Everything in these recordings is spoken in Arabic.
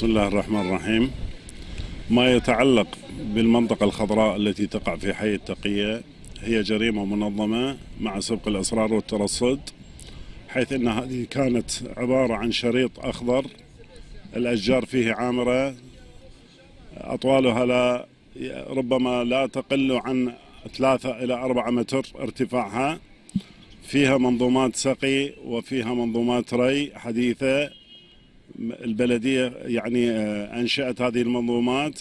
بسم الله الرحمن الرحيم ما يتعلق بالمنطقة الخضراء التي تقع في حي التقية هي جريمة منظمة مع سبق الأسرار والترصد حيث أن هذه كانت عبارة عن شريط أخضر الأشجار فيه عامرة أطوالها لا ربما لا تقل عن ثلاثة إلى أربعة متر ارتفاعها فيها منظومات سقي وفيها منظومات ري حديثة البلدية يعني آه، أنشأت هذه المنظومات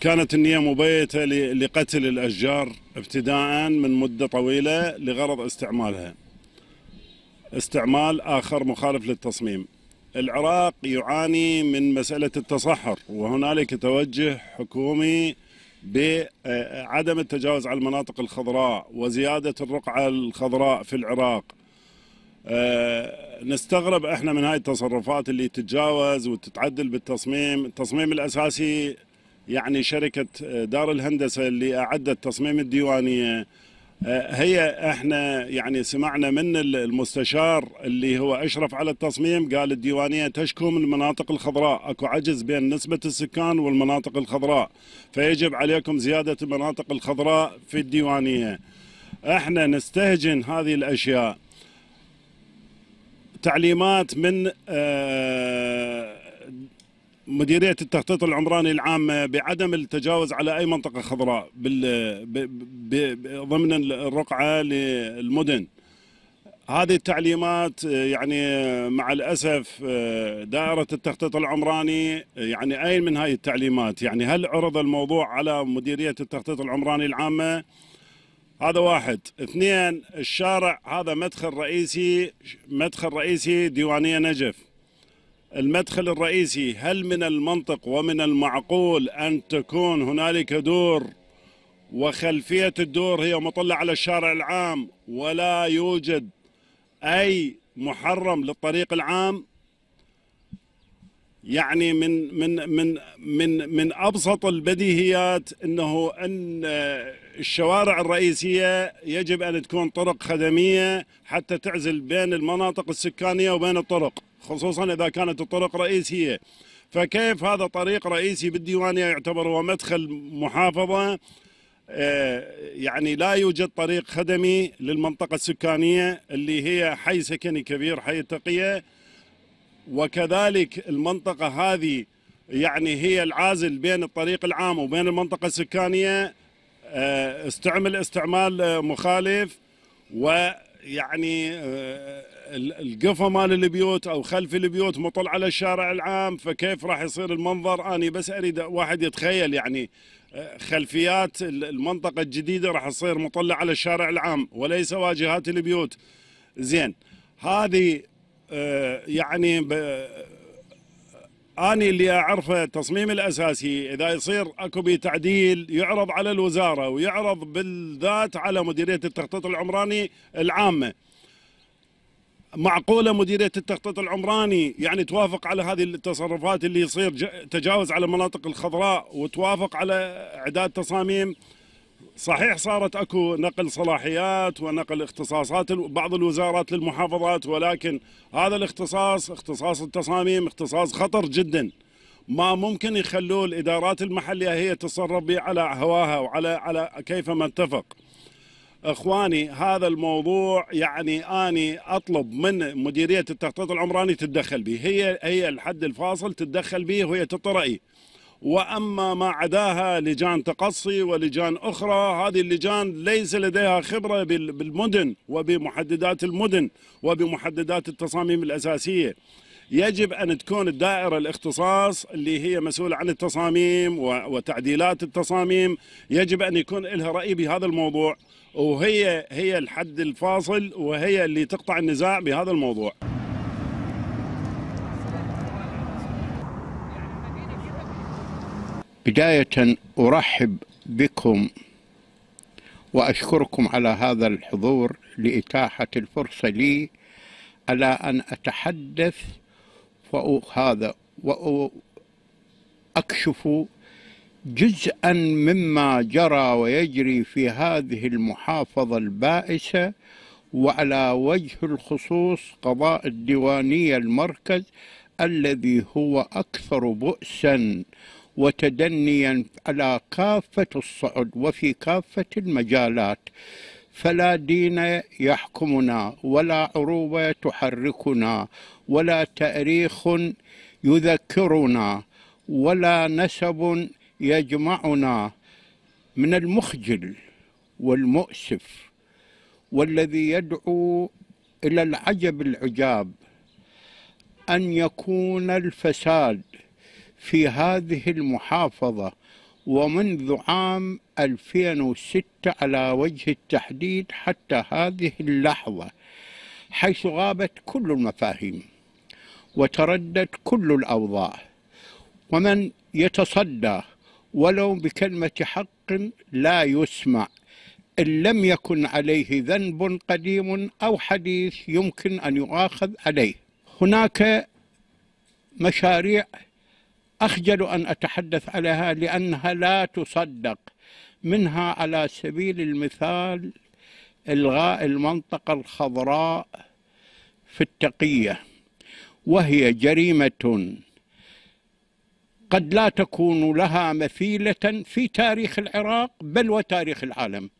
كانت النية مبيتة لقتل الأشجار ابتداء من مدة طويلة لغرض استعمالها استعمال آخر مخالف للتصميم العراق يعاني من مسألة التصحر وهنالك توجه حكومي بعدم آه، التجاوز على المناطق الخضراء وزيادة الرقعة الخضراء في العراق آه، نستغرب احنا من هاي التصرفات اللي تتجاوز وتتعدل بالتصميم التصميم الاساسي يعني شركه آه، دار الهندسه اللي اعدت تصميم الديوانيه آه، هي احنا يعني سمعنا من المستشار اللي هو اشرف على التصميم قال الديوانيه تشكو من المناطق الخضراء اكو عجز بين نسبه السكان والمناطق الخضراء فيجب عليكم زياده المناطق الخضراء في الديوانيه احنا نستهجن هذه الاشياء تعليمات من آه، مديريه التخطيط العمراني العام بعدم التجاوز على اي منطقه خضراء ضمن الرقعه للمدن هذه التعليمات آه، يعني مع الاسف آه، دائره التخطيط العمراني يعني اين من هاي التعليمات يعني هل عرض الموضوع على مديريه التخطيط العمراني العامه هذا واحد اثنين الشارع هذا مدخل رئيسي مدخل رئيسي ديوانية نجف المدخل الرئيسي هل من المنطق ومن المعقول أن تكون هنالك دور وخلفية الدور هي مطلة على الشارع العام ولا يوجد أي محرم للطريق العام يعني من من من من من ابسط البديهيات انه ان الشوارع الرئيسية يجب أن تكون طرق خدمية حتى تعزل بين المناطق السكانية وبين الطرق خصوصا إذا كانت الطرق رئيسية فكيف هذا طريق رئيسي بالديوانية يعتبر هو مدخل محافظة آه، يعني لا يوجد طريق خدمي للمنطقة السكانية اللي هي حي سكني كبير حي التقية وكذلك المنطقة هذه يعني هي العازل بين الطريق العام وبين المنطقة السكانية آه، استعمل استعمال آه، مخالف ويعني آه، القفا مال البيوت او خلف البيوت مطل على الشارع العام فكيف راح يصير المنظر اني بس اريد واحد يتخيل يعني خلفيات المنطقه الجديده راح تصير مطله على الشارع العام وليس واجهات البيوت زين هذه يعني أنا اللي أعرفه التصميم الأساسي إذا يصير أكو بي تعديل يعرض على الوزارة ويعرض بالذات على مديرية التخطيط العمراني العامة معقولة مديرية التخطيط العمراني يعني توافق على هذه التصرفات اللي يصير تجاوز على المناطق الخضراء وتوافق على إعداد تصاميم صحيح صارت اكو نقل صلاحيات ونقل اختصاصات بعض الوزارات للمحافظات ولكن هذا الاختصاص اختصاص التصاميم اختصاص خطر جدا ما ممكن يخلوه الادارات المحليه هي تتصرف به على هواها وعلى على كيف ما اتفق اخواني هذا الموضوع يعني اني اطلب من مديريه التخطيط العمراني تتدخل به هي هي الحد الفاصل تتدخل به وهي تعطي وأما ما عداها لجان تقصي ولجان أخرى هذه اللجان ليس لديها خبرة بالمدن وبمحددات المدن وبمحددات التصاميم الأساسية يجب أن تكون الدائرة الاختصاص اللي هي مسؤولة عن التصاميم وتعديلات التصاميم يجب أن يكون لها رأي بهذا الموضوع وهي هي الحد الفاصل وهي اللي تقطع النزاع بهذا الموضوع بداية أرحب بكم وأشكركم على هذا الحضور لإتاحة الفرصة لي على أن أتحدث هذا وأكشف جزءا مما جرى ويجري في هذه المحافظة البائسة وعلى وجه الخصوص قضاء الديوانية المركز الذي هو أكثر بؤسا وتدنيا على كافة الصعد وفي كافة المجالات فلا دين يحكمنا ولا عروبة تحركنا ولا تأريخ يذكرنا ولا نسب يجمعنا من المخجل والمؤسف والذي يدعو إلى العجب العجاب أن يكون الفساد في هذه المحافظة ومنذ عام 2006 على وجه التحديد حتى هذه اللحظة حيث غابت كل المفاهيم وتردت كل الأوضاع ومن يتصدى ولو بكلمة حق لا يسمع إن لم يكن عليه ذنب قديم أو حديث يمكن أن يؤاخذ عليه هناك مشاريع أخجل أن أتحدث عليها لأنها لا تصدق منها على سبيل المثال إلغاء المنطقة الخضراء في التقية وهي جريمة قد لا تكون لها مثيلة في تاريخ العراق بل وتاريخ العالم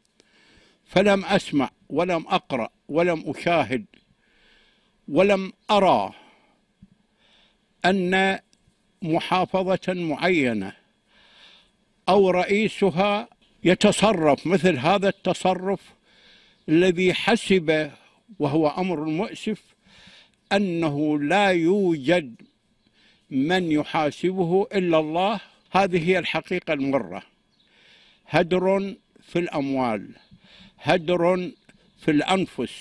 فلم أسمع ولم أقرأ ولم أشاهد ولم أرى أن محافظة معينة أو رئيسها يتصرف مثل هذا التصرف الذي حسب وهو أمر مؤسف أنه لا يوجد من يحاسبه إلا الله هذه هي الحقيقة المرة هدر في الأموال هدر في الأنفس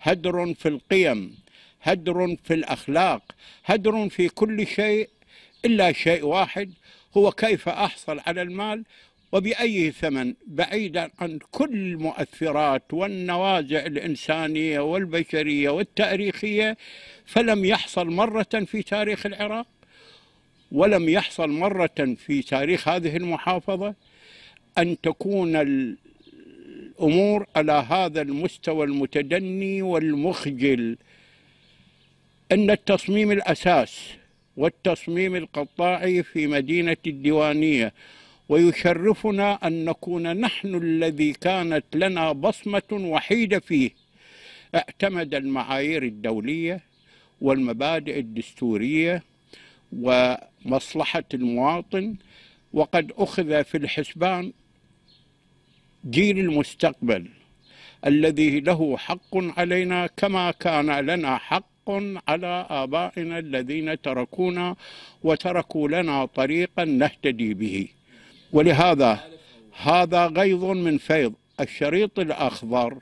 هدر في القيم هدر في الأخلاق هدر في كل شيء إلا شيء واحد هو كيف أحصل على المال وبأي ثمن بعيدا عن كل المؤثرات والنوازع الإنسانية والبشرية والتاريخية فلم يحصل مرة في تاريخ العراق ولم يحصل مرة في تاريخ هذه المحافظة أن تكون الأمور على هذا المستوى المتدني والمخجل أن التصميم الأساس والتصميم القطاعي في مدينة الديوانية ويشرفنا أن نكون نحن الذي كانت لنا بصمة وحيدة فيه اعتمد المعايير الدولية والمبادئ الدستورية ومصلحة المواطن وقد أخذ في الحسبان جيل المستقبل الذي له حق علينا كما كان لنا حق حق على آبائنا الذين تركونا وتركوا لنا طريقا نهتدي به ولهذا هذا غيظ من فيض الشريط الأخضر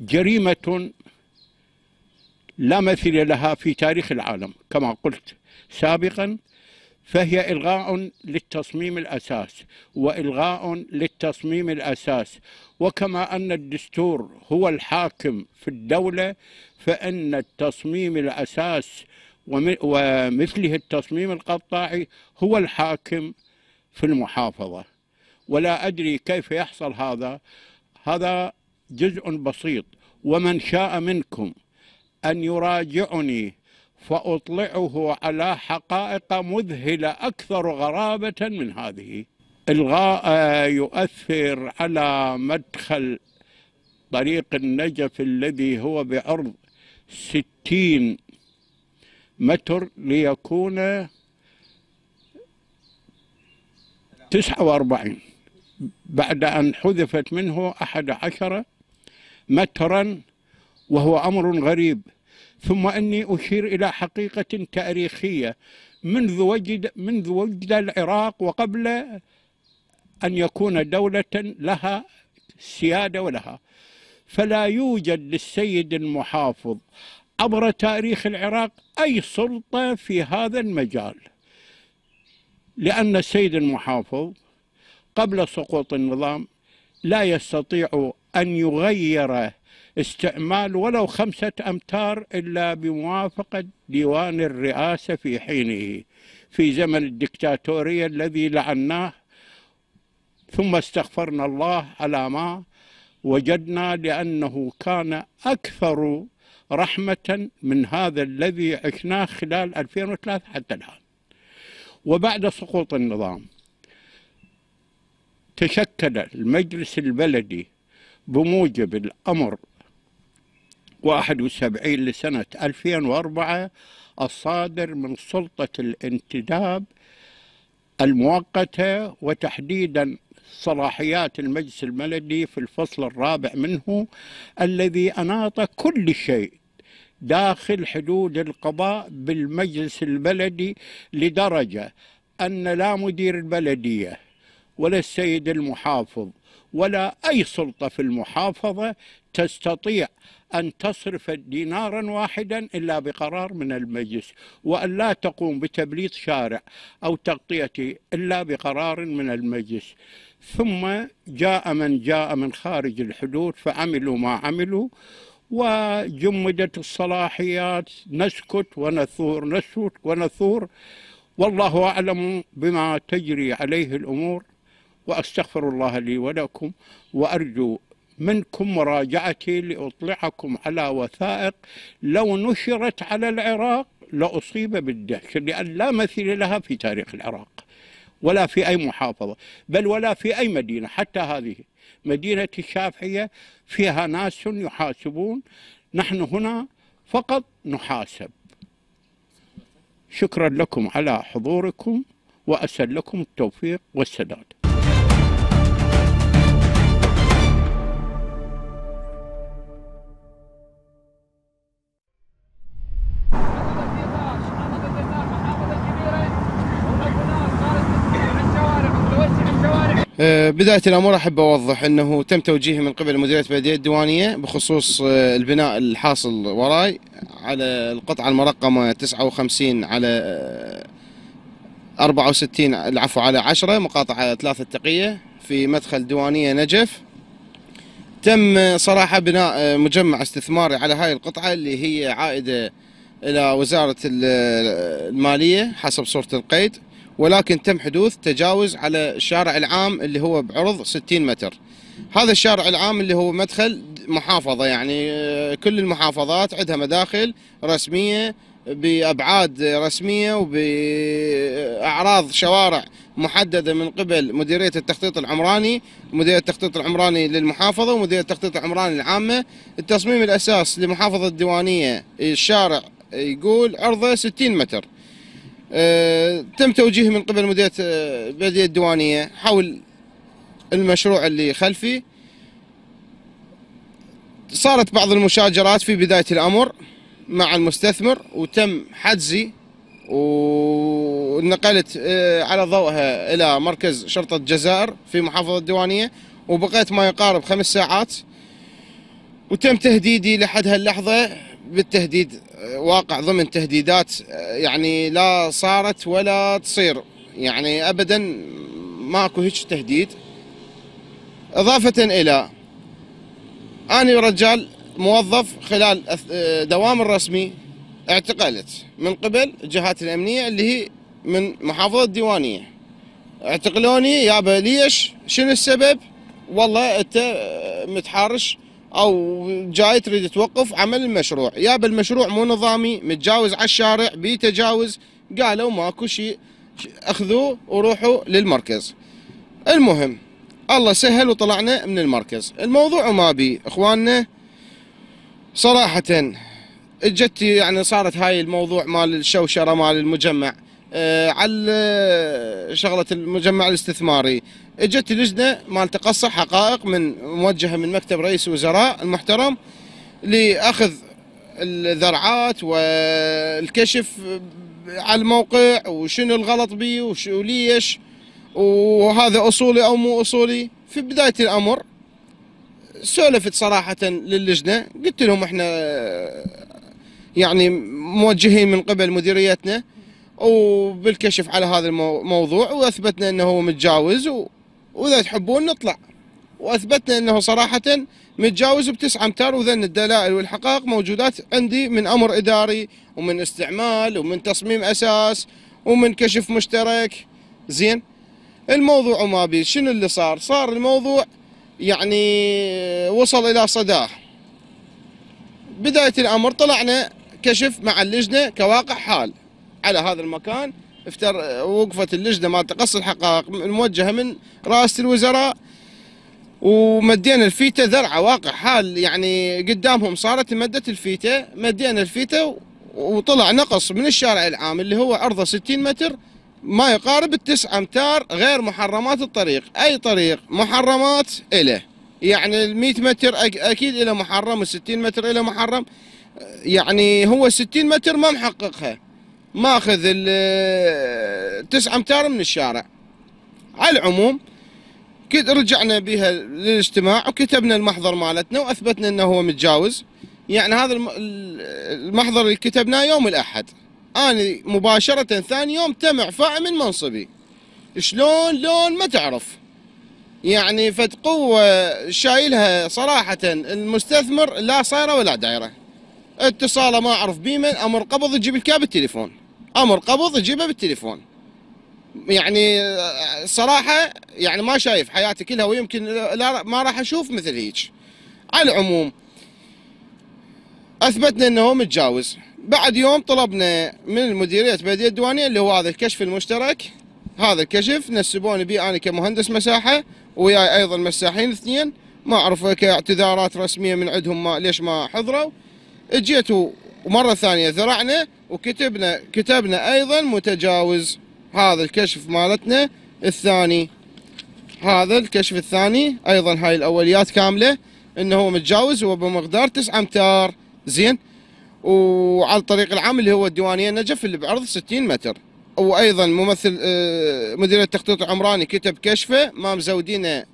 جريمة لا مثيل لها في تاريخ العالم كما قلت سابقا فهي إلغاء للتصميم الأساس وإلغاء للتصميم الأساس وكما أن الدستور هو الحاكم في الدولة فإن التصميم الأساس ومثله التصميم القطاعي هو الحاكم في المحافظة ولا أدري كيف يحصل هذا هذا جزء بسيط ومن شاء منكم أن يراجعني فأطلعه على حقائق مذهلة أكثر غرابة من هذه الغاء يؤثر على مدخل طريق النجف الذي هو بعرض ستين متر ليكون تسعة وأربعين بعد أن حذفت منه أحد عشر مترا وهو أمر غريب ثم أني أشير إلى حقيقة تاريخية منذ وجد, منذ وجد العراق وقبل أن يكون دولة لها سيادة ولها فلا يوجد للسيد المحافظ عبر تاريخ العراق أي سلطة في هذا المجال لأن السيد المحافظ قبل سقوط النظام لا يستطيع أن يغير استعمال ولو خمسة أمتار إلا بموافقة ديوان الرئاسة في حينه في زمن الدكتاتورية الذي لعناه ثم استغفرنا الله على ما وجدنا لأنه كان أكثر رحمة من هذا الذي عشناه خلال 2003 حتى الآن وبعد سقوط النظام تشكل المجلس البلدي بموجب الأمر 71 لسنة 2004 الصادر من سلطة الانتداب المؤقتة وتحديدا صلاحيات المجلس البلدي في الفصل الرابع منه الذي أناط كل شيء داخل حدود القضاء بالمجلس البلدي لدرجة أن لا مدير البلدية ولا السيد المحافظ ولا أي سلطة في المحافظة تستطيع أن تصرف دينارا واحدا إلا بقرار من المجلس وأن لا تقوم بتبليط شارع أو تغطيته إلا بقرار من المجلس ثم جاء من جاء من خارج الحدود فعملوا ما عملوا وجمدت الصلاحيات نسكت ونثور نسكت ونثور والله أعلم بما تجري عليه الأمور وأستغفر الله لي ولكم وأرجو منكم مراجعتي لأطلعكم على وثائق لو نشرت على العراق لأصيب بالدهشة لأن لا مثيل لها في تاريخ العراق ولا في أي محافظة بل ولا في أي مدينة حتى هذه مدينة الشافعية فيها ناس يحاسبون نحن هنا فقط نحاسب شكرا لكم على حضوركم وأسأل لكم التوفيق والسداد آه، بداية الأمر أحب أوضح أنه تم توجيهي من قبل مديرية بلدية الديوانية بخصوص آه، البناء الحاصل وراي على القطعة المرقمة 59 على 64 آه، العفو على 10 مقاطعة ثلاثة التقية في مدخل ديوانية نجف تم صراحة بناء مجمع استثماري على هاي القطعة اللي هي عائدة إلى وزارة المالية حسب صورة القيد ولكن تم حدوث تجاوز على الشارع العام اللي هو بعرض 60 متر هذا الشارع العام اللي هو مدخل محافظة يعني آه، كل المحافظات عندها مداخل رسمية بأبعاد رسمية وبأعراض شوارع محددة من قبل مديرية التخطيط العمراني مديرية التخطيط العمراني للمحافظة ومديرية التخطيط العمراني العامة التصميم الأساس لمحافظة الديوانية الشارع يقول عرضه 60 متر آه، تم توجيهي من قبل مدير البلديه آه، الديوانيه حول المشروع اللي خلفي صارت بعض المشاجرات في بدايه الامر مع المستثمر وتم حجزي ونقلت آه، على ضوءها الى مركز شرطه الجزائر في محافظه الديوانيه وبقيت ما يقارب خمس ساعات وتم تهديدي لحد هاللحظه بالتهديد واقع ضمن تهديدات يعني لا صارت ولا تصير يعني ابدا ماكو هيك تهديد اضافه الى اني رجال موظف خلال دوام الرسمي اعتقلت من قبل الجهات الامنيه اللي هي من محافظه الديوانيه اعتقلوني يابا ليش شنو السبب والله انت متحارش او جاي تريد توقف عمل المشروع يا بالمشروع مو نظامي متجاوز على الشارع بيه تجاوز قالوا ماكو شيء اخذوه وروحوا للمركز المهم الله سهل وطلعنا من المركز الموضوع ما بي اخواننا صراحة اجت يعني صارت هاي الموضوع مال الشوشرة مال المجمع آه، على شغله المجمع الاستثماري اجت لجنه مال تقصي حقائق من موجهه من مكتب رئيس الوزراء المحترم لاخذ الذرعات والكشف على الموقع وشنو الغلط وشو وليش وهذا اصولي او مو اصولي في بدايه الامر سولفت صراحه للجنه قلت لهم احنا يعني موجهين من قبل مديريتنا وبالكشف على هذا الموضوع واثبتنا انه هو متجاوز و... واذا تحبون نطلع واثبتنا انه صراحه متجاوز ب9 امتار وذن الدلائل والحقائق موجودات عندي من امر اداري ومن استعمال ومن تصميم اساس ومن كشف مشترك زين الموضوع وما بي شنو اللي صار صار الموضوع يعني وصل الى صداه بدايه الامر طلعنا كشف مع اللجنه كواقع حال على هذا المكان افتر وقفت اللجنه مال تقص الحقائق الموجهه من رئاسه الوزراء ومدينا الفيته ذرعه واقع حال يعني قدامهم صارت مده الفيته مدينا الفيته وطلع نقص من الشارع العام اللي هو عرضه 60 متر ما يقارب التسعة امتار غير محرمات الطريق اي طريق محرمات اله يعني ال 100 متر اكيد اله محرم وال 60 متر اله محرم يعني هو 60 متر ما محققها ماخذ ال 9 امتار من الشارع على العموم كد رجعنا بها للاجتماع وكتبنا المحضر مالتنا واثبتنا انه هو متجاوز يعني هذا المحضر اللي كتبناه يوم الاحد انا مباشره ثاني يوم تم اعفاء من منصبي شلون لون ما تعرف يعني فد قوة شايلها صراحة المستثمر لا صايرة ولا دايرة اتصاله ما اعرف بيمن امر قبض يجيب الكاب التليفون امر قبض تجيبه بالتليفون يعني صراحه يعني ما شايف حياتي كلها ويمكن لا ما راح اشوف مثل هيك على العموم اثبتنا انه هو متجاوز بعد يوم طلبنا من مديريه بلديه الديوانيه اللي هو هذا الكشف المشترك هذا الكشف نسبوني به انا كمهندس مساحه وياي ايضا مساحين اثنين ما اعرف كاعتذارات رسميه من عندهم ما ليش ما حضروا اجيت ومره ثانيه ذرعنا وكتبنا كتبنا ايضا متجاوز هذا الكشف مالتنا الثاني هذا الكشف الثاني ايضا هاي الاوليات كامله انه هو متجاوز هو بمقدار 9 امتار زين وعلى الطريق العام اللي هو الديوانيه النجف اللي بعرض 60 متر وايضا ممثل آه، مدير التخطيط العمراني كتب كشفه ما مزودينه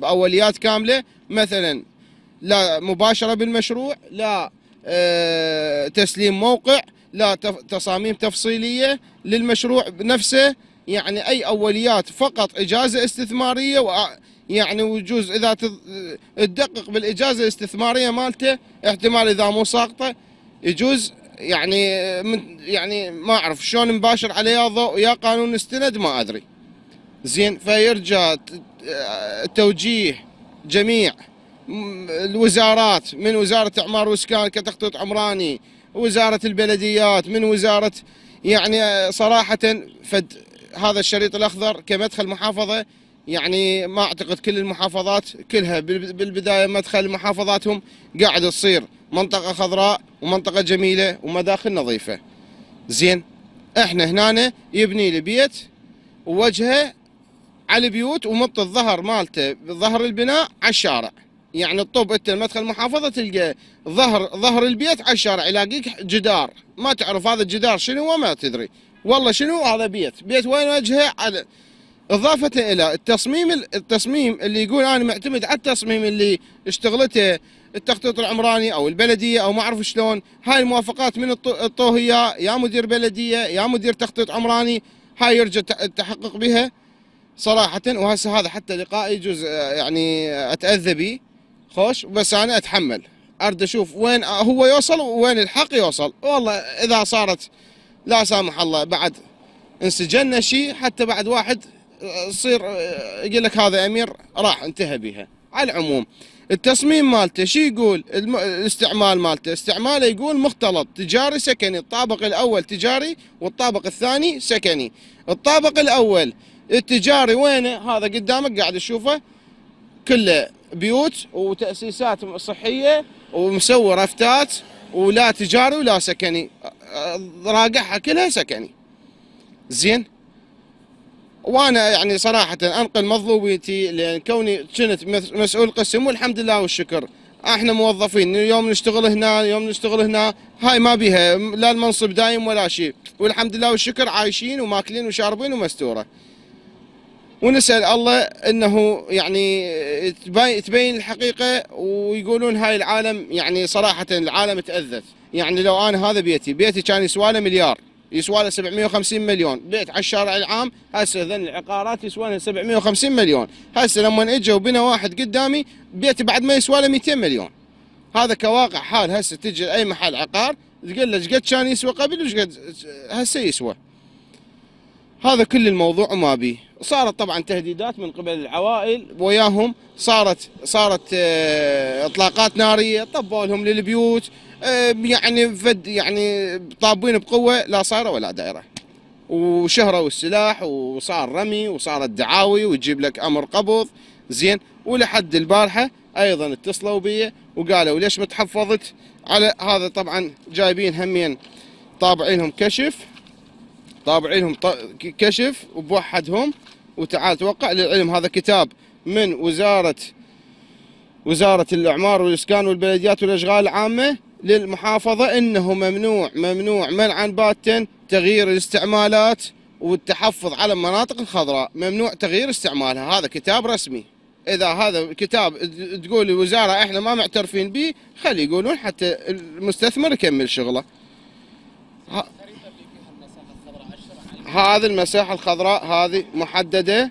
باوليات كامله مثلا لا مباشره بالمشروع لا آه، تسليم موقع لا تصاميم تفصيلية للمشروع نفسه يعني أي أوليات فقط إجازة استثمارية يعني وجوز إذا تدقق بالإجازة الاستثمارية مالته احتمال إذا مو ساقطة يجوز يعني يعني ما أعرف شلون مباشر عليها ضوء يا قانون استند ما أدري زين فيرجى آه، توجيه جميع الوزارات من وزارة إعمار وإسكان كتخطيط عمراني وزارة البلديات من وزارة يعني صراحة فد هذا الشريط الأخضر كمدخل محافظة يعني ما أعتقد كل المحافظات كلها بالبداية مدخل محافظاتهم قاعد تصير منطقة خضراء ومنطقة جميلة ومداخل نظيفة زين احنا هنا يبني لي بيت ووجهه على البيوت ومط الظهر مالته ظهر البناء على الشارع يعني الطب انت المدخل المحافظه تلقى ظهر ظهر البيت على الشارع يلاقيك جدار ما تعرف هذا الجدار شنو وما تدري والله شنو هذا بيت بيت وين وجهه على اضافه الى التصميم التصميم اللي يقول انا معتمد على التصميم اللي اشتغلته التخطيط العمراني او البلديه او ما اعرف شلون هاي الموافقات من الطوهيه يا مدير بلديه يا مدير تخطيط عمراني هاي يرجى التحقق بها صراحه وهسه هذا حتى لقائي جزء يعني اتاذى به خوش بس انا اتحمل ارد اشوف وين هو يوصل وين الحق يوصل والله اذا صارت لا سامح الله بعد انسجنا شيء حتى بعد واحد يصير يقول لك هذا امير راح انتهى بها على العموم التصميم مالته شو يقول الاستعمال مالته استعماله يقول مختلط تجاري سكني الطابق الاول تجاري والطابق الثاني سكني الطابق الاول التجاري وينه هذا قدامك قاعد تشوفه كله بيوت وتأسيسات صحية ومسوي رفتات ولا تجاري ولا سكني راقعها كلها سكني زين وانا يعني صراحه انقل مظلوميتي لان كوني كنت مسؤول قسم والحمد لله والشكر احنا موظفين يوم نشتغل هنا يوم نشتغل هنا هاي ما بيها لا المنصب دايم ولا شيء والحمد لله والشكر عايشين وماكلين وشاربين ومستوره ونسال الله انه يعني تبين الحقيقه ويقولون هاي العالم يعني صراحه العالم تاذت يعني لو انا هذا بيتي بيتي كان يسواله مليار يسواله 750 مليون بيت على الشارع العام هسه ذن العقارات يسوالها 750 مليون هسه لما اجى وبنى واحد قدامي بيتي بعد ما يسواله 200 مليون هذا كواقع حال هسه تجي اي محل عقار تقول له ايش قد كان يسوى قبل وايش قد هسه يسوى هذا كل الموضوع وما بيه صارت طبعا تهديدات من قبل العوائل وياهم صارت صارت آه، اطلاقات ناريه طبوا لهم للبيوت آه، يعني فد يعني طابين بقوه لا صايره ولا دايره وشهروا السلاح وصار رمي وصارت دعاوي وتجيب لك امر قبض زين ولحد البارحه ايضا اتصلوا بي وقالوا ليش ما تحفظت على هذا طبعا جايبين همين طابعينهم كشف طابعينهم كشف وبوحدهم وتعال توقع للعلم هذا كتاب من وزارة وزارة الإعمار والإسكان والبلديات والأشغال العامة للمحافظة أنه ممنوع ممنوع منعا باتا تغيير الاستعمالات والتحفظ على المناطق الخضراء ممنوع تغيير استعمالها هذا كتاب رسمي إذا هذا الكتاب تقول الوزارة إحنا ما معترفين به خلي يقولون حتى المستثمر يكمل شغله هذه المساحة الخضراء هذه محددة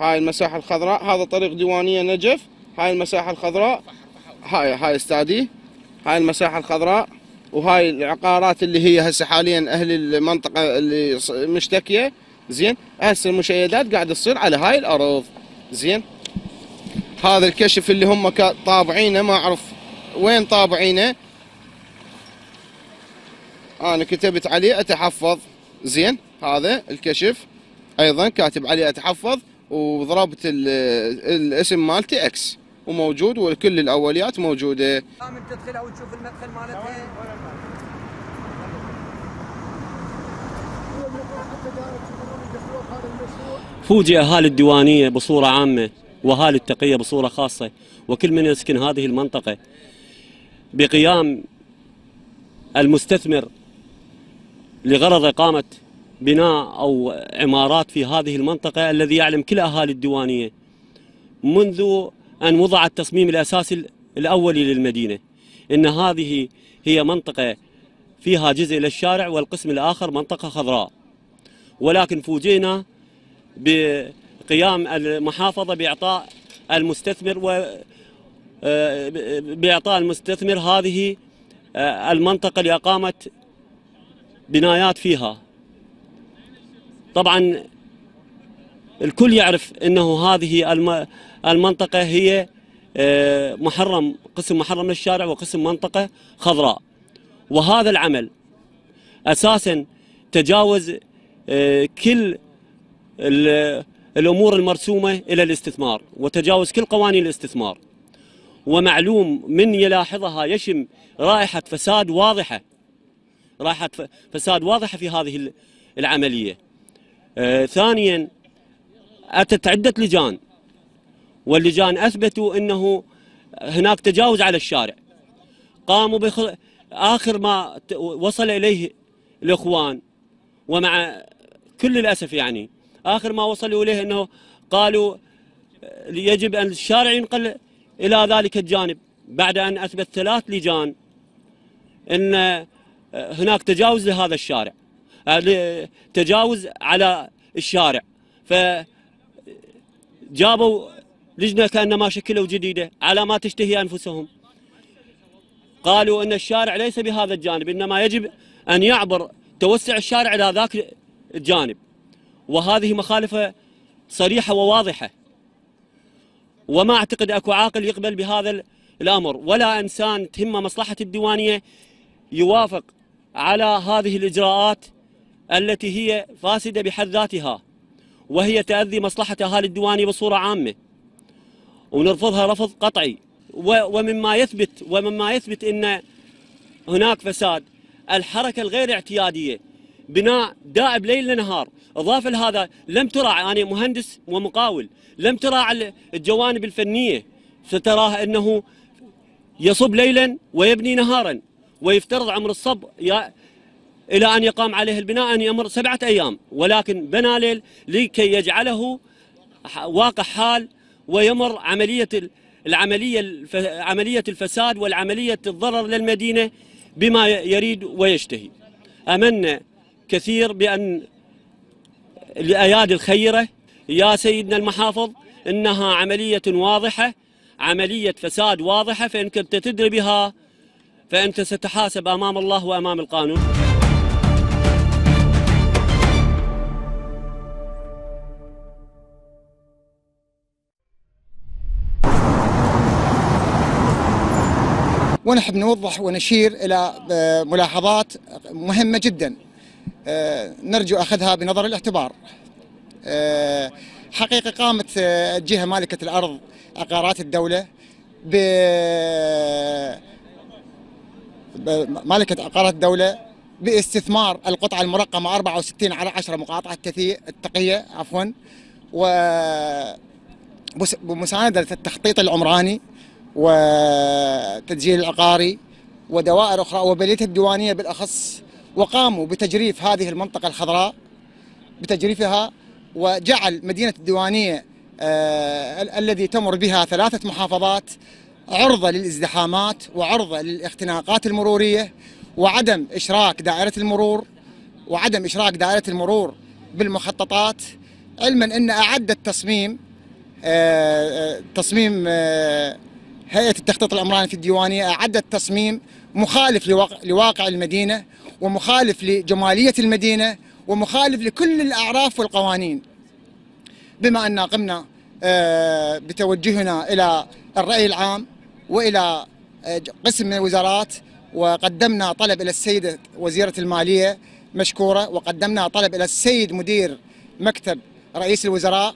هاي المساحة الخضراء هذا طريق ديوانية نجف هاي المساحة الخضراء هاي هاي استادي هاي المساحة الخضراء وهاي العقارات اللي هي هسه حاليا اهل المنطقة اللي مشتكية زين هسه المشيدات قاعدة تصير على هاي الارض زين هذا الكشف اللي هم طابعينه ما اعرف وين طابعينه انا كتبت عليه اتحفظ زين هذا الكشف ايضا كاتب عليه اتحفظ وضربت الاسم مالتي اكس وموجود وكل الاوليات موجوده. من تدخل او تشوف المدخل فوجئ اهالي الديوانيه بصوره عامه واهالي التقيه بصوره خاصه وكل من يسكن هذه المنطقه بقيام المستثمر لغرض اقامه بناء أو عمارات في هذه المنطقة الذي يعلم كل أهالي الديوانية منذ أن وضع التصميم الأساسي الأولي للمدينة إن هذه هي منطقة فيها جزء للشارع والقسم الآخر منطقة خضراء ولكن فوجئنا بقيام المحافظة بإعطاء المستثمر و بإعطاء المستثمر هذه آه، المنطقة لإقامة بنايات فيها طبعا الكل يعرف انه هذه المنطقه هي آه، محرم قسم محرم للشارع وقسم منطقه خضراء وهذا العمل اساسا تجاوز آه، كل الامور المرسومه الى الاستثمار وتجاوز كل قوانين الاستثمار ومعلوم من يلاحظها يشم رائحه فساد واضحه رائحه فساد واضحه في هذه العمليه آه، ثانيا أتت عدة لجان واللجان أثبتوا أنه هناك تجاوز على الشارع قاموا بخل... آخر ما وصل إليه الإخوان ومع كل الأسف يعني آخر ما وصلوا إليه أنه قالوا يجب أن الشارع ينقل إلى ذلك الجانب بعد أن أثبت ثلاث لجان أن آه، هناك تجاوز لهذا الشارع آه، تجاوز على الشارع ف جابوا لجنه كانما شكلوا جديده على ما تشتهي انفسهم قالوا ان الشارع ليس بهذا الجانب انما يجب ان يعبر توسع الشارع الى ذاك الجانب وهذه مخالفه صريحه وواضحه وما اعتقد اكو عاقل يقبل بهذا الامر ولا انسان تهم مصلحه الديوانيه يوافق على هذه الاجراءات التي هي فاسدة بحد ذاتها وهي تأذي مصلحة أهالي الديوانية بصورة عامة ونرفضها رفض قطعي ومما يثبت ومما يثبت أن هناك فساد الحركة الغير اعتيادية بناء دائب ليل نهار اضافه لهذا لم تراعي انا مهندس ومقاول لم تراعي الجوانب الفنيه ستراه انه يصب ليلا ويبني نهارا ويفترض عمر الصب إلى أن يقام عليه البناء أن يمر سبعة أيام ولكن بنى ليل لكي يجعله واقع حال ويمر عملية العملية عملية الفساد والعملية الضرر للمدينة بما يريد ويشتهي أمنا كثير بأن الأيادي الخيرة يا سيدنا المحافظ إنها عملية واضحة عملية فساد واضحة فإن كنت تدري بها فأنت ستحاسب أمام الله وأمام القانون ونحب نوضح ونشير إلى آه، ملاحظات مهمة جدا آه، نرجو أخذها بنظر الاعتبار آه، حقيقة قامت الجهة مالكة الأرض عقارات الدولة ب مالكة عقارات الدولة باستثمار القطعة المرقمة 64 على 10 مقاطعة التقية عفوا و بمساندة التخطيط العمراني وتسجيل العقاري ودوائر أخرى وبليه الديوانية بالأخص وقاموا بتجريف هذه المنطقة الخضراء بتجريفها وجعل مدينة الديوانية آه الذي تمر بها ثلاثة محافظات عرضة للازدحامات وعرضة للاختناقات المرورية وعدم إشراك دائرة المرور وعدم إشراك دائرة المرور بالمخططات علما أن أعد التصميم آه, آه، تصميم آه هيئه التخطيط العمراني في الديوانيه اعدت تصميم مخالف لواقع المدينه ومخالف لجماليه المدينه ومخالف لكل الاعراف والقوانين. بما ان قمنا آه، بتوجهنا الى الراي العام والى آه، قسم من الوزارات وقدمنا طلب الى السيده وزيره الماليه مشكوره وقدمنا طلب الى السيد مدير مكتب رئيس الوزراء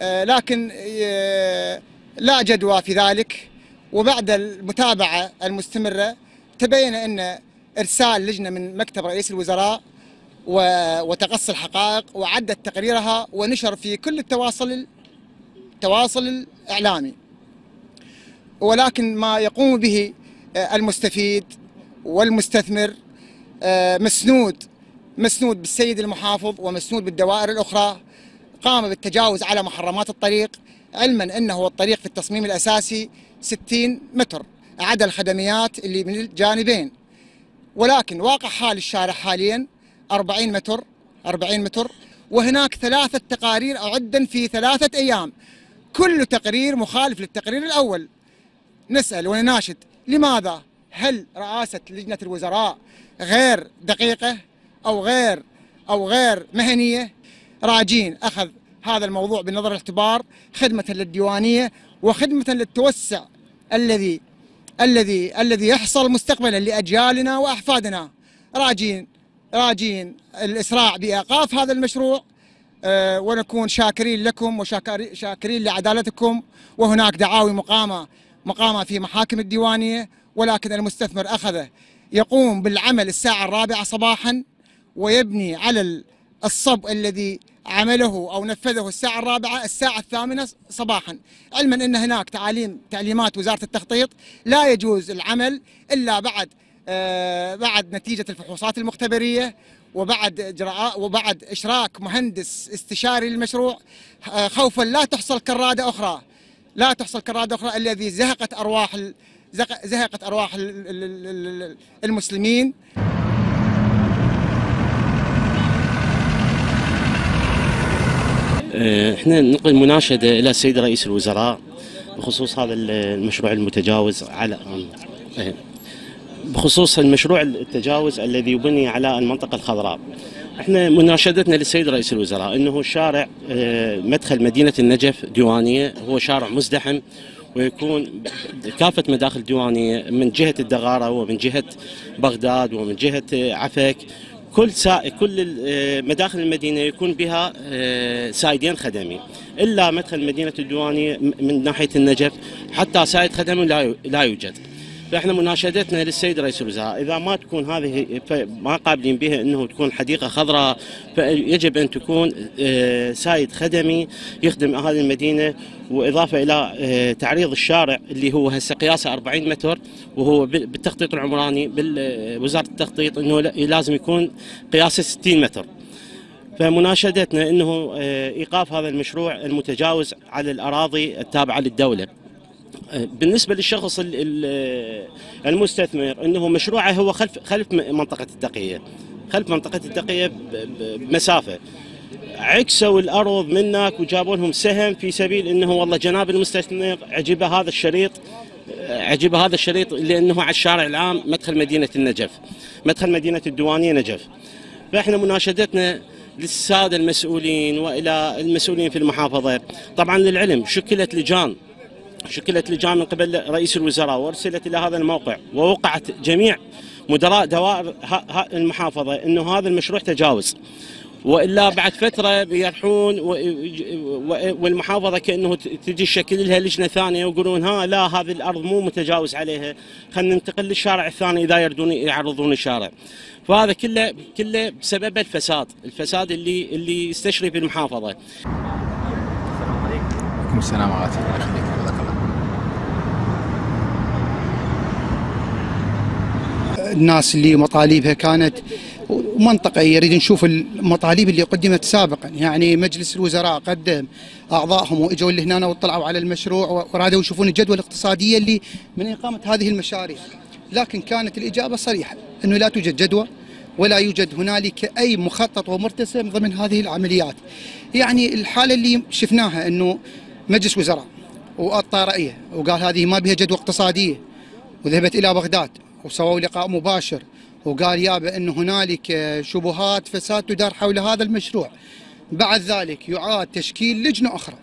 آه، لكن لا جدوى في ذلك وبعد المتابعة المستمرة تبين أن إرسال لجنة من مكتب رئيس الوزراء وتقصي الحقائق وعدت تقريرها ونشر في كل التواصل التواصل الإعلامي ولكن ما يقوم به آه، المستفيد والمستثمر آه، مسنود مسنود بالسيد المحافظ ومسنود بالدوائر الأخرى قام بالتجاوز على محرمات الطريق علما أنه الطريق في التصميم الأساسي 60 متر عدا الخدميات اللي من الجانبين ولكن واقع حال الشارع حاليا 40 متر 40 متر وهناك ثلاثة تقارير أعدا في ثلاثة أيام كل تقرير مخالف للتقرير الأول نسأل ونناشد لماذا هل رئاسة لجنة الوزراء غير دقيقة أو غير أو غير مهنية راجين أخذ هذا الموضوع بنظر الاعتبار خدمة للديوانية وخدمة للتوسع الذي الذي الذي يحصل مستقبلا لأجيالنا وأحفادنا راجين راجين الإسراع بإيقاف هذا المشروع آه، ونكون شاكرين لكم وشاكرين لعدالتكم وهناك دعاوي مقامة مقامة في محاكم الديوانية ولكن المستثمر أخذه يقوم بالعمل الساعة الرابعة صباحا ويبني على الصب الذي عمله أو نفذه الساعة الرابعة الساعة الثامنة صباحا علما أن هناك تعاليم تعليمات وزارة التخطيط لا يجوز العمل إلا بعد آه، بعد نتيجة الفحوصات المختبرية وبعد اجراء وبعد اشراك مهندس استشاري للمشروع آه، خوفا لا تحصل كراده اخرى لا تحصل كراده اخرى الذي زهقت ارواح زهقت ارواح المسلمين آه، احنا نقل مناشده الى السيد رئيس الوزراء بخصوص هذا المشروع المتجاوز على آه، بخصوص المشروع التجاوز الذي يبني على المنطقه الخضراء. احنا مناشدتنا للسيد رئيس الوزراء انه شارع آه، مدخل مدينه النجف ديوانيه هو شارع مزدحم ويكون كافة مداخل ديوانية من جهة الدغارة ومن جهة بغداد ومن جهة عفك كل سا... كل آه، مداخل المدينه يكون بها آه، سائدين خدمي الا مدخل مدينه الديوانيه من ناحيه النجف حتى سائد خدمي لا يوجد فاحنا مناشدتنا للسيد رئيس الوزراء اذا ما تكون هذه ما قابلين بها انه تكون حديقه خضراء فيجب ان تكون آه، سايد خدمي يخدم اهالي المدينه واضافه الى آه، تعريض الشارع اللي هو هسه قياسه 40 متر وهو بالتخطيط العمراني بوزاره آه، التخطيط انه لازم يكون قياسه 60 متر. فمناشدتنا انه ايقاف هذا المشروع المتجاوز على الاراضي التابعه للدوله. بالنسبه للشخص المستثمر انه مشروعه هو خلف خلف منطقه التقيه خلف منطقه التقيه بمسافه عكسوا الارض منك وجابوا لهم سهم في سبيل انه والله جناب المستثمر عجبه هذا الشريط عجبه هذا الشريط لانه على الشارع العام مدخل مدينه النجف مدخل مدينه الديوانيه نجف فاحنا مناشدتنا للساده المسؤولين والى المسؤولين في المحافظه طبعا للعلم شكلت لجان شكلت لجان من قبل رئيس الوزراء وارسلت الى هذا الموقع ووقعت جميع مدراء دوائر المحافظه انه هذا المشروع تجاوز والا بعد فتره بيرحون والمحافظه كانه تجي تشكل لها لجنه ثانيه ويقولون ها لا هذه الارض مو متجاوز عليها خلينا ننتقل للشارع الثاني اذا يردون يعرضون الشارع فهذا كله كله بسبب الفساد الفساد اللي اللي يستشري المحافظه السلام عليكم السلام ورحمه الله الناس اللي مطالبها كانت منطقة يريد نشوف المطالب اللي قدمت سابقا يعني مجلس الوزراء قدم أعضائهم وإجوا لهنا وطلعوا على المشروع ورادوا يشوفون الجدوى الاقتصادية اللي من إقامة هذه المشاريع لكن كانت الإجابة صريحة أنه لا توجد جدوى ولا يوجد هنالك أي مخطط ومرتسم ضمن هذه العمليات يعني الحالة اللي شفناها أنه مجلس وزراء وقال رأيه وقال هذه ما بها جدوى اقتصادية وذهبت إلى بغداد وسووا لقاء مباشر وقال يابا أن هنالك شبهات فساد تدار حول هذا المشروع بعد ذلك يعاد تشكيل لجنة أخرى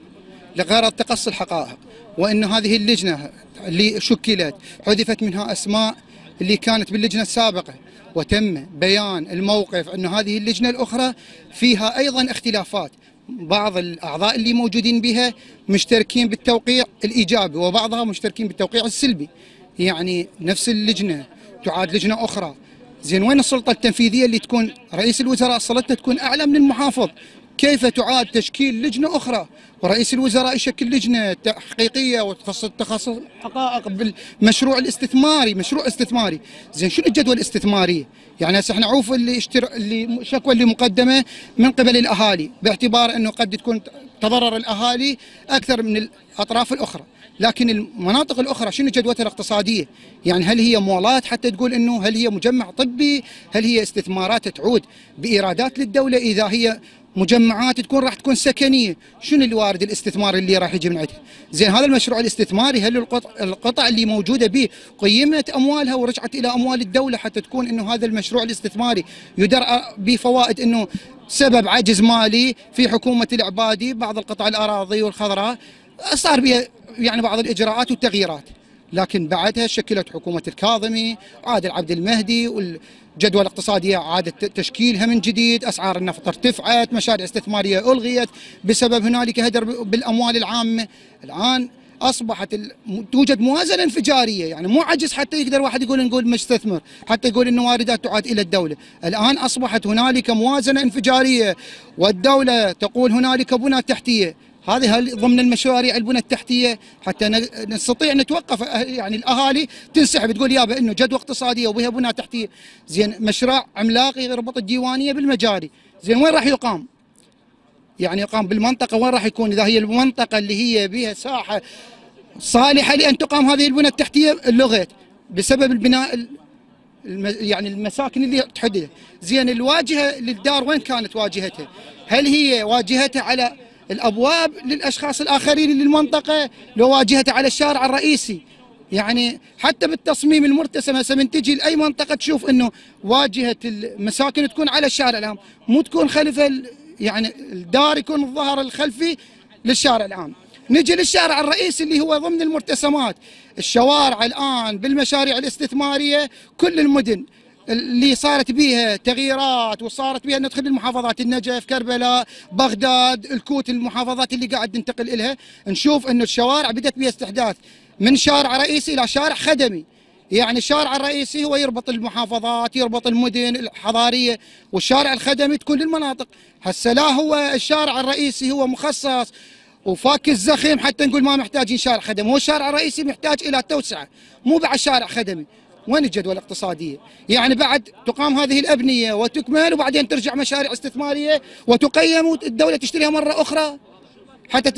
لغرض تقصي الحقائق وأن هذه اللجنة اللي شكلت حذفت منها أسماء اللي كانت باللجنة السابقة وتم بيان الموقف أن هذه اللجنة الأخرى فيها أيضا اختلافات بعض الأعضاء اللي موجودين بها مشتركين بالتوقيع الإيجابي وبعضها مشتركين بالتوقيع السلبي يعني نفس اللجنه تعاد لجنه اخرى زين وين السلطه التنفيذيه اللي تكون رئيس الوزراء سلطته تكون اعلى من المحافظ كيف تعاد تشكيل لجنه اخرى ورئيس الوزراء يشكل لجنه تحقيقيه وتخص تخصص حقائق بالمشروع الاستثماري مشروع استثماري زين شنو الجدول الاستثماري يعني هسه احنا عوف اللي اشتر... اللي شكوى اللي مقدمه من قبل الاهالي باعتبار انه قد تكون تضرر الاهالي اكثر من الاطراف الاخرى لكن المناطق الاخرى شنو جدوتها الاقتصاديه؟ يعني هل هي مولات حتى تقول انه هل هي مجمع طبي؟ هل هي استثمارات تعود بايرادات للدوله اذا هي مجمعات تكون راح تكون سكنيه، شنو الوارد الاستثمار اللي راح يجي من عندها؟ زين هذا المشروع الاستثماري هل القطع, القطع اللي موجوده به قيمت اموالها ورجعت الى اموال الدوله حتى تكون انه هذا المشروع الاستثماري يدرى بفوائد انه سبب عجز مالي في حكومه العبادي بعض القطع الاراضي والخضراء صار بها يعني بعض الاجراءات والتغييرات لكن بعدها شكلت حكومه الكاظمي عادل عبد المهدي والجدوى الاقتصاديه عادت تشكيلها من جديد اسعار النفط ارتفعت مشاريع استثماريه الغيت بسبب هنالك هدر بالاموال العامه الان اصبحت توجد موازنه انفجاريه يعني مو عجز حتى يقدر واحد يقول نقول مستثمر حتى يقول ان واردات تعاد الى الدوله الان اصبحت هنالك موازنه انفجاريه والدوله تقول هنالك بنى تحتيه هذه ضمن المشاريع البنى التحتيه حتى نستطيع نتوقف يعني الاهالي تنسحب تقول يابا انه جدوى اقتصاديه وبها بنى تحتيه زين مشروع عملاقي يربط الديوانيه بالمجاري زين وين راح يقام؟ يعني يقام بالمنطقه وين راح يكون اذا هي المنطقه اللي هي بها ساحه صالحه لان تقام هذه البنى التحتيه اللغت بسبب البناء يعني المساكن اللي تحدد زين الواجهه للدار وين كانت واجهتها هل هي واجهتها على الابواب للاشخاص الاخرين للمنطقه لواجهتها على الشارع الرئيسي يعني حتى بالتصميم المرتسم هسه من تجي لاي منطقه تشوف انه واجهه المساكن تكون على الشارع العام مو تكون خلف يعني الدار يكون الظهر الخلفي للشارع العام نجي للشارع الرئيسي اللي هو ضمن المرتسمات الشوارع الان بالمشاريع الاستثماريه كل المدن اللي صارت بها تغييرات وصارت بها ندخل المحافظات النجف، كربلاء، بغداد، الكوت المحافظات اللي قاعد ننتقل الها، نشوف انه الشوارع بدات بها استحداث من شارع رئيسي الى شارع خدمي. يعني الشارع الرئيسي هو يربط المحافظات، يربط المدن الحضاريه، والشارع الخدمي تكون للمناطق. هسه لا هو الشارع الرئيسي هو مخصص وفاك الزخم حتى نقول ما محتاجين شارع خدمي، هو الشارع الرئيسي محتاج الى توسعه، مو بعد شارع خدمي. وين الجدوى الاقتصادية؟ يعني بعد تقام هذه الأبنية وتكمل وبعدين ترجع مشاريع استثمارية وتقيم والدولة تشتريها مرة أخرى حتى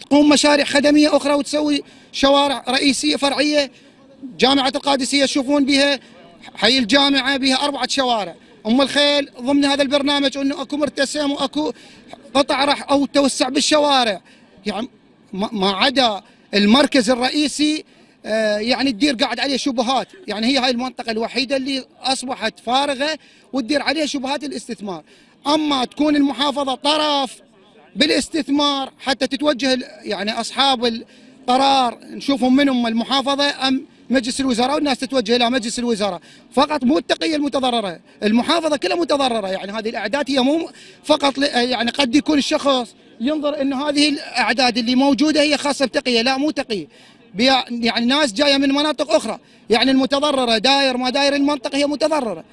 تقوم مشاريع خدمية أخرى وتسوي شوارع رئيسية فرعية جامعة القادسية تشوفون بها حي الجامعة بها أربعة شوارع أم الخيل ضمن هذا البرنامج أنه أكو مرتسم وأكو قطع راح أو توسع بالشوارع يعني ما عدا المركز الرئيسي آه، يعني تدير قاعد عليه شبهات يعني هي هاي المنطقة الوحيدة اللي أصبحت فارغة وتدير عليها شبهات الاستثمار أما تكون المحافظة طرف بالاستثمار حتى تتوجه يعني أصحاب القرار نشوفهم منهم المحافظة أم مجلس الوزراء والناس تتوجه الى مجلس الوزراء فقط مو التقيه المتضرره المحافظه كلها متضرره يعني هذه الاعداد هي مو فقط آه، يعني قد يكون الشخص ينظر ان هذه الاعداد اللي موجوده هي خاصه بتقيه لا مو تقيه يعني ناس جايه من مناطق اخرى يعني المتضرره داير ما داير المنطقه هي متضرره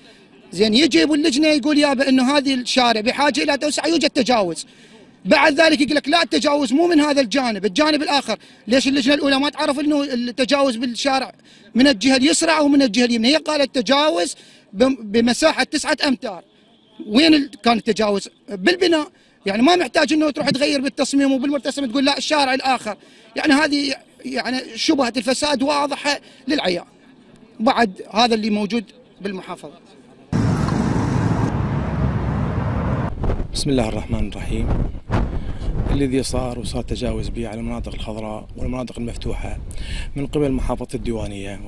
زين يجي اللجنه يقول يا انه هذه الشارع بحاجه الى توسعه يوجد تجاوز بعد ذلك يقول لك لا التجاوز مو من هذا الجانب الجانب الاخر ليش اللجنه الاولى ما تعرف انه التجاوز بالشارع من الجهه اليسرى او من الجهه اليمنى هي قالت تجاوز بمساحه تسعة امتار وين كان التجاوز بالبناء يعني ما محتاج انه تروح تغير بالتصميم وبالمرتسم تقول لا الشارع الاخر يعني هذه يعني شبهة الفساد واضحة للعيان بعد هذا اللي موجود بالمحافظة بسم الله الرحمن الرحيم الذي صار وصار تجاوز به على المناطق الخضراء والمناطق المفتوحة من قبل محافظة الديوانية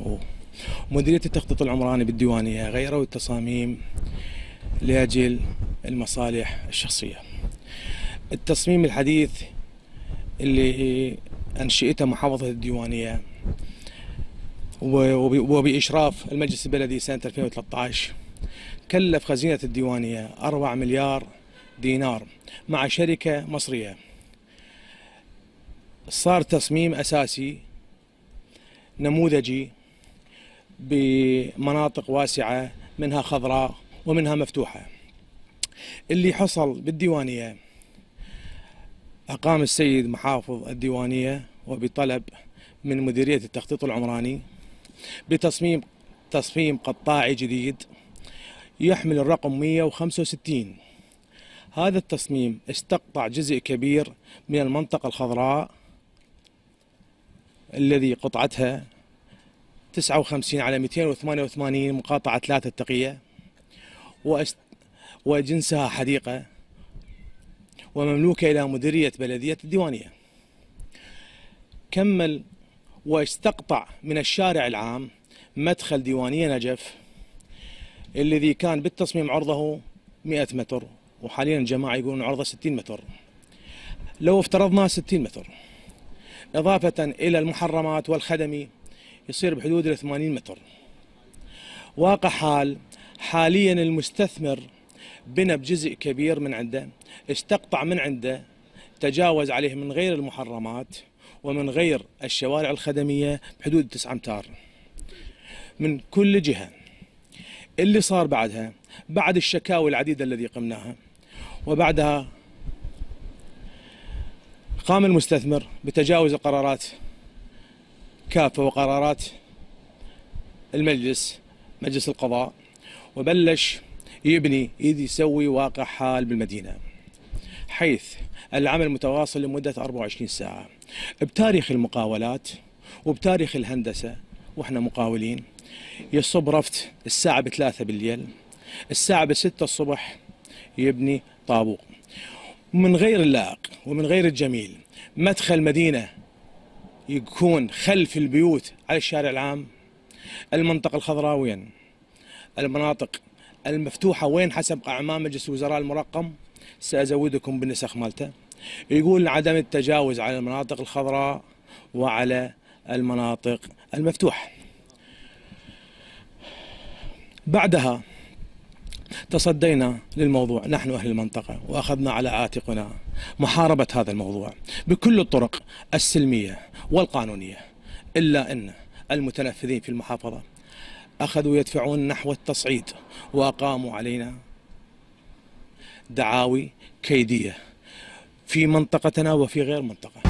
ومديرية التخطيط العمراني بالديوانية غيروا التصاميم لأجل المصالح الشخصية التصميم الحديث اللي أنشئتها محافظة الديوانية وبإشراف المجلس البلدي سنة 2013 كلف خزينة الديوانية 4 مليار دينار مع شركة مصرية صار تصميم أساسي نموذجي بمناطق واسعة منها خضراء ومنها مفتوحة اللي حصل بالديوانية أقام السيد محافظ الديوانية وبطلب من مديرية التخطيط العمراني بتصميم تصميم قطاعي جديد يحمل الرقم 165 هذا التصميم استقطع جزء كبير من المنطقة الخضراء الذي قطعتها 59 على 288 مقاطعة 3 التقية وجنسها حديقة ومملوكة إلى مديرية بلدية الديوانية كمل واستقطع من الشارع العام مدخل ديوانية نجف الذي كان بالتصميم عرضه 100 متر وحاليا الجماعة يقولون عرضه 60 متر لو افترضنا 60 متر إضافة إلى المحرمات والخدمي يصير بحدود ال 80 متر واقع حال حاليا المستثمر بنى بجزء كبير من عنده استقطع من عنده تجاوز عليه من غير المحرمات ومن غير الشوارع الخدمية بحدود 9 أمتار من كل جهة اللي صار بعدها بعد الشكاوي العديدة الذي قمناها وبعدها قام المستثمر بتجاوز القرارات كافة وقرارات المجلس مجلس القضاء وبلش يبني يسوي واقع حال بالمدينة حيث العمل متواصل لمدة 24 ساعة بتاريخ المقاولات وبتاريخ الهندسة وإحنا مقاولين يصب رفت الساعة بثلاثة بالليل الساعة بستة الصبح يبني طابوق من غير اللائق ومن غير الجميل مدخل مدينة يكون خلف البيوت على الشارع العام المنطقة الخضراوية المناطق المفتوحة وين حسب أعمال مجلس الوزراء المرقم سأزودكم بالنسخ مالته يقول عدم التجاوز على المناطق الخضراء وعلى المناطق المفتوحة بعدها تصدينا للموضوع نحن أهل المنطقة وأخذنا على عاتقنا محاربة هذا الموضوع بكل الطرق السلمية والقانونية إلا أن المتنفذين في المحافظة أخذوا يدفعون نحو التصعيد وأقاموا علينا دعاوي كيدية في منطقتنا وفي غير منطقتنا